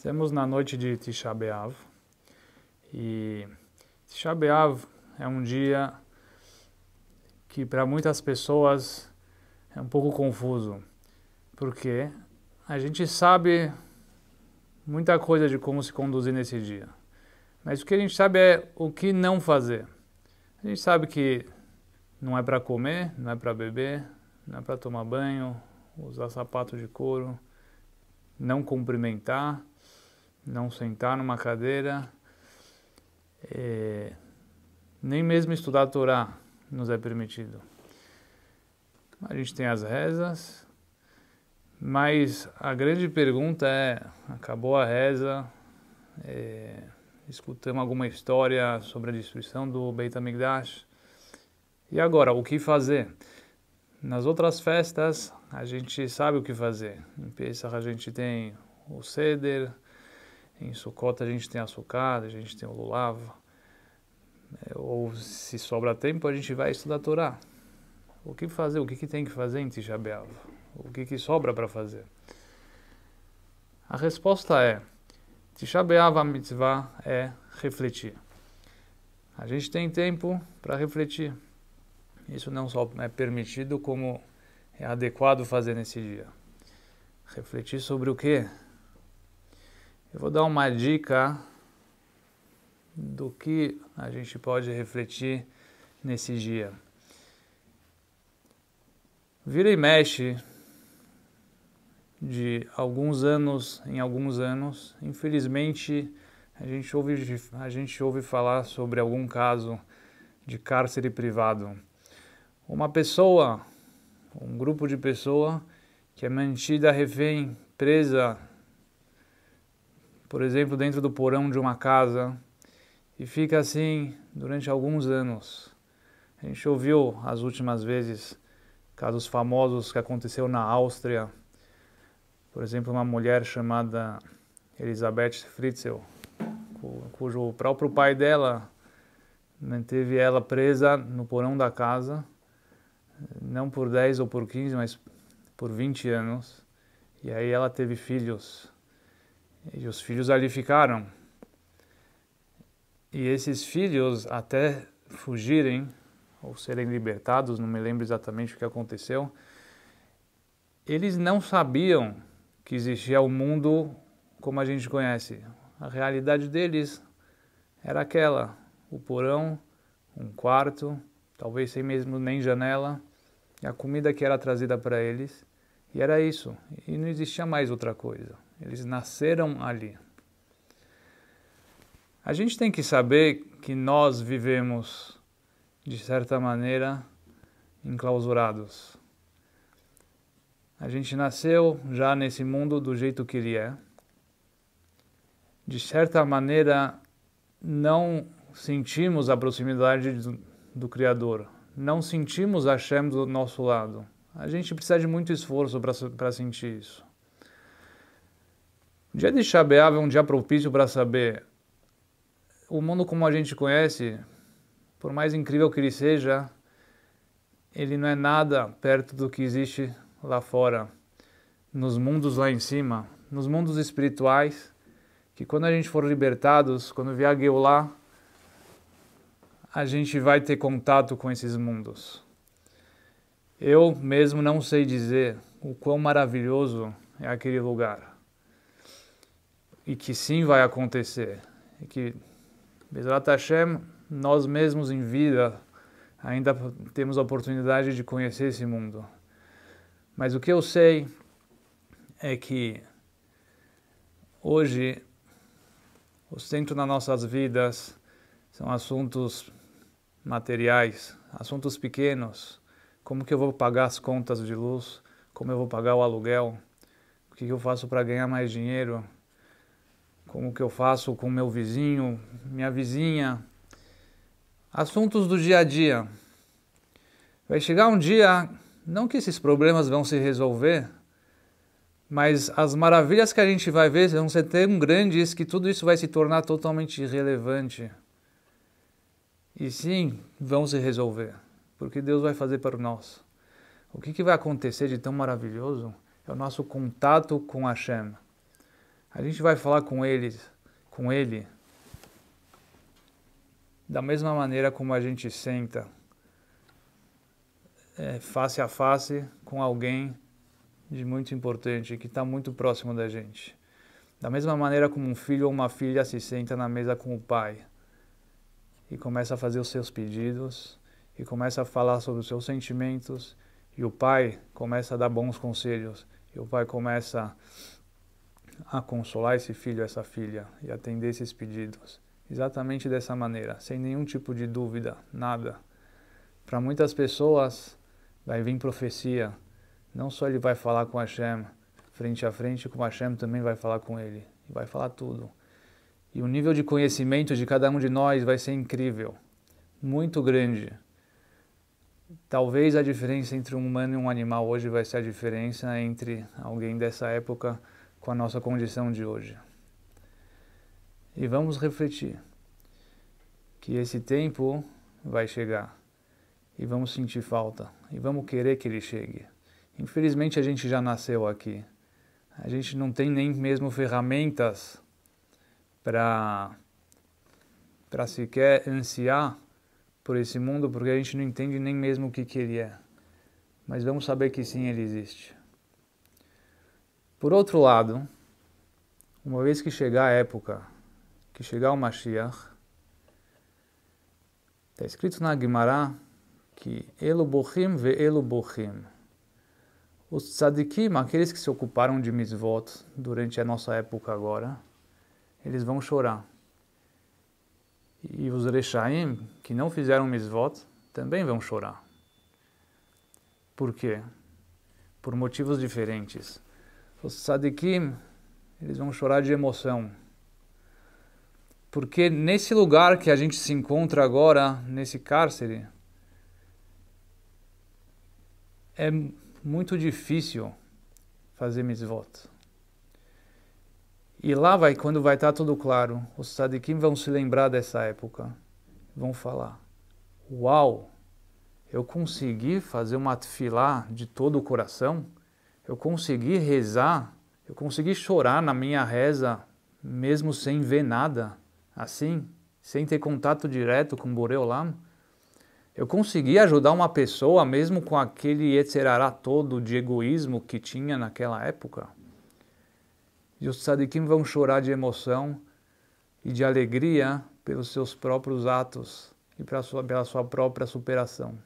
Estamos na noite de Tisha B'Av e Tisha B'Av é um dia que para muitas pessoas é um pouco confuso, porque a gente sabe muita coisa de como se conduzir nesse dia, mas o que a gente sabe é o que não fazer. A gente sabe que não é para comer, não é para beber, não é para tomar banho, usar sapato de couro, não cumprimentar não sentar numa cadeira, é, nem mesmo estudar a Torá nos é permitido. A gente tem as rezas, mas a grande pergunta é: acabou a reza? É, escutamos alguma história sobre a destruição do Beit Hamikdash? E agora, o que fazer? Nas outras festas, a gente sabe o que fazer. Em Pesach, a gente tem o Seder, em Sucota a gente tem açucar, a gente tem o lulava. É, ou se sobra tempo, a gente vai estudar a Torá. O que fazer? O que, que tem que fazer em Tisha O que, que sobra para fazer? A resposta é: Tisha a mitzvah é refletir. A gente tem tempo para refletir. Isso não só é permitido, como é adequado fazer nesse dia. Refletir sobre o quê? Eu vou dar uma dica do que a gente pode refletir nesse dia. Vira e mexe de alguns anos em alguns anos, infelizmente a gente ouve, a gente ouve falar sobre algum caso de cárcere privado. Uma pessoa, um grupo de pessoa que é mantida refém, presa por exemplo, dentro do porão de uma casa e fica assim durante alguns anos. A gente ouviu as últimas vezes casos famosos que aconteceu na Áustria. Por exemplo, uma mulher chamada Elisabeth Fritzl, cujo próprio pai dela manteve ela presa no porão da casa, não por 10 ou por 15, mas por 20 anos. E aí ela teve filhos e os filhos ali ficaram. E esses filhos, até fugirem ou serem libertados, não me lembro exatamente o que aconteceu, eles não sabiam que existia o um mundo como a gente conhece. A realidade deles era aquela: o porão, um quarto, talvez sem mesmo nem janela, e a comida que era trazida para eles. E era isso. E não existia mais outra coisa. Eles nasceram ali. A gente tem que saber que nós vivemos, de certa maneira, enclausurados. A gente nasceu já nesse mundo do jeito que ele é. De certa maneira, não sentimos a proximidade do, do Criador. Não sentimos a Hashem do nosso lado. A gente precisa de muito esforço para sentir isso. O dia de Shabeav é um dia propício para saber o mundo como a gente conhece, por mais incrível que ele seja, ele não é nada perto do que existe lá fora, nos mundos lá em cima, nos mundos espirituais, que quando a gente for libertados, quando vier a a gente vai ter contato com esses mundos. Eu mesmo não sei dizer o quão maravilhoso é aquele lugar e que sim vai acontecer. E que, Bezrat Hashem, nós mesmos em vida ainda temos a oportunidade de conhecer esse mundo. Mas o que eu sei é que hoje o centro nas nossas vidas são assuntos materiais, assuntos pequenos, como que eu vou pagar as contas de luz, como eu vou pagar o aluguel, o que eu faço para ganhar mais dinheiro, como que eu faço com meu vizinho, minha vizinha, assuntos do dia a dia. Vai chegar um dia, não que esses problemas vão se resolver, mas as maravilhas que a gente vai ver vão ser tão grandes que tudo isso vai se tornar totalmente irrelevante. E sim, vão se resolver, porque Deus vai fazer para nós. O que, que vai acontecer de tão maravilhoso é o nosso contato com a Hashem. A gente vai falar com eles, com ele, da mesma maneira como a gente senta é, face a face com alguém de muito importante que está muito próximo da gente. Da mesma maneira como um filho ou uma filha se senta na mesa com o pai e começa a fazer os seus pedidos e começa a falar sobre os seus sentimentos e o pai começa a dar bons conselhos e o pai começa a a consolar esse filho, essa filha e atender esses pedidos exatamente dessa maneira, sem nenhum tipo de dúvida, nada. Para muitas pessoas vai vir profecia, não só ele vai falar com Hashem frente a frente, como Hashem também vai falar com ele, vai falar tudo. E o nível de conhecimento de cada um de nós vai ser incrível, muito grande. Talvez a diferença entre um humano e um animal hoje vai ser a diferença entre alguém dessa época com a nossa condição de hoje. E vamos refletir que esse tempo vai chegar e vamos sentir falta e vamos querer que ele chegue. Infelizmente a gente já nasceu aqui. A gente não tem nem mesmo ferramentas para para sequer ansiar por esse mundo, porque a gente não entende nem mesmo o que, que ele é. Mas vamos saber que sim, ele existe. Por outro lado, uma vez que chegar a época, que chegar o Mashiach, está escrito na Gemara que Elo Bochim ve Elo Bochim. Os tzadikim, aqueles que se ocuparam de misvot durante a nossa época agora, eles vão chorar. E os rechaim, que não fizeram misvot também vão chorar. Por quê? Por motivos diferentes. Os sadikim, eles vão chorar de emoção. Porque nesse lugar que a gente se encontra agora, nesse cárcere, é muito difícil fazer misvot. E lá vai, quando vai estar tudo claro, os sadikim vão se lembrar dessa época. Vão falar: Uau, eu consegui fazer uma tefilá de todo o coração? eu consegui rezar, eu consegui chorar na minha reza, mesmo sem ver nada, assim, sem ter contato direto com Boreolam, eu consegui ajudar uma pessoa mesmo com aquele etzerará todo de egoísmo que tinha naquela época. E os tzadikim vão chorar de emoção e de alegria pelos seus próprios atos e pela sua, pela sua própria superação.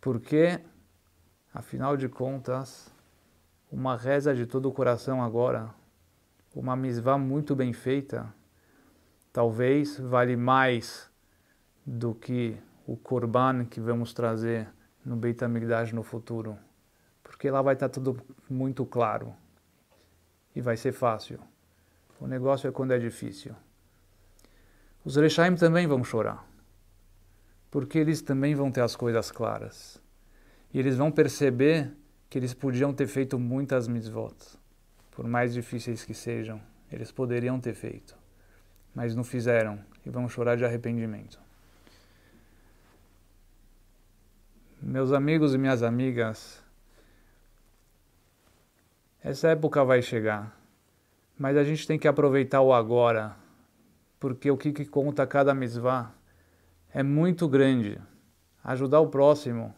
Porque Afinal de contas, uma reza de todo o coração agora, uma misvá muito bem feita, talvez vale mais do que o korban que vamos trazer no Beit HaMikdash no futuro, porque lá vai estar tá tudo muito claro e vai ser fácil. O negócio é quando é difícil. Os Rechaim também vão chorar, porque eles também vão ter as coisas claras e eles vão perceber que eles podiam ter feito muitas mitzvot, por mais difíceis que sejam, eles poderiam ter feito, mas não fizeram e vão chorar de arrependimento. Meus amigos e minhas amigas, essa época vai chegar, mas a gente tem que aproveitar o agora, porque o que, conta cada mitzvah é muito grande. Ajudar o próximo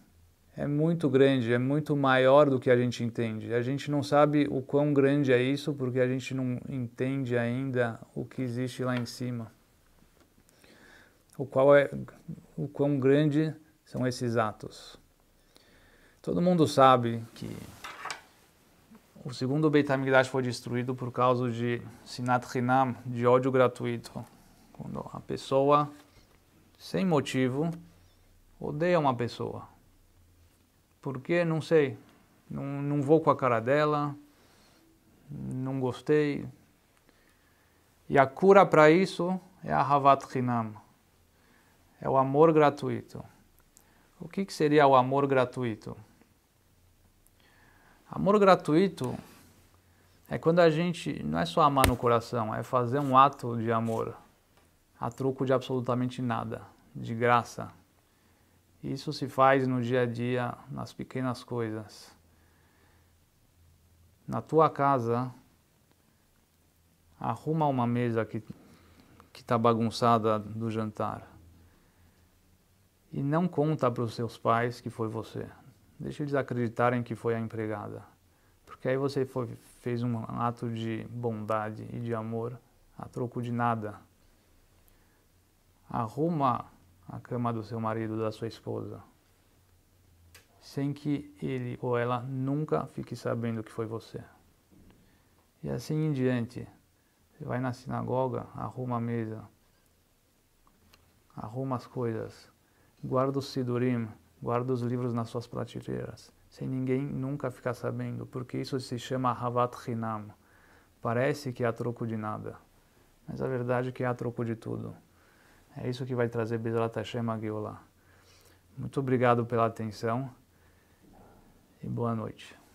é muito grande, é muito maior do que a gente entende. A gente não sabe o quão grande é isso porque a gente não entende ainda o que existe lá em cima. O qual é o quão grande são esses atos. Todo mundo sabe que o segundo Beit HaMikdash foi destruído por causa de sinat hinam, de ódio gratuito, quando a pessoa sem motivo odeia uma pessoa porque, não sei, não, não vou com a cara dela, não gostei. E a cura para isso é a Havat Hinam, é o amor gratuito. O que, que seria o amor gratuito? Amor gratuito é quando a gente não é só amar no coração, é fazer um ato de amor a troco de absolutamente nada, de graça. Isso se faz no dia a dia, nas pequenas coisas. Na tua casa, arruma uma mesa que que está bagunçada do jantar. E não conta para os seus pais que foi você. Deixa eles acreditarem que foi a empregada. Porque aí você foi, fez um ato de bondade e de amor a troco de nada. Arruma a cama do seu marido, da sua esposa, sem que ele ou ela nunca fique sabendo que foi você. E assim em diante, você vai na sinagoga, arruma a mesa, arruma as coisas, guarda os sidurim, guarda os livros nas suas prateleiras, sem ninguém nunca ficar sabendo, porque isso se chama Havat Hinam. Parece que é a troco de nada, mas a verdade é que é a troco de tudo. É isso que vai trazer Bezrat Hashem Muito obrigado pela atenção e boa noite.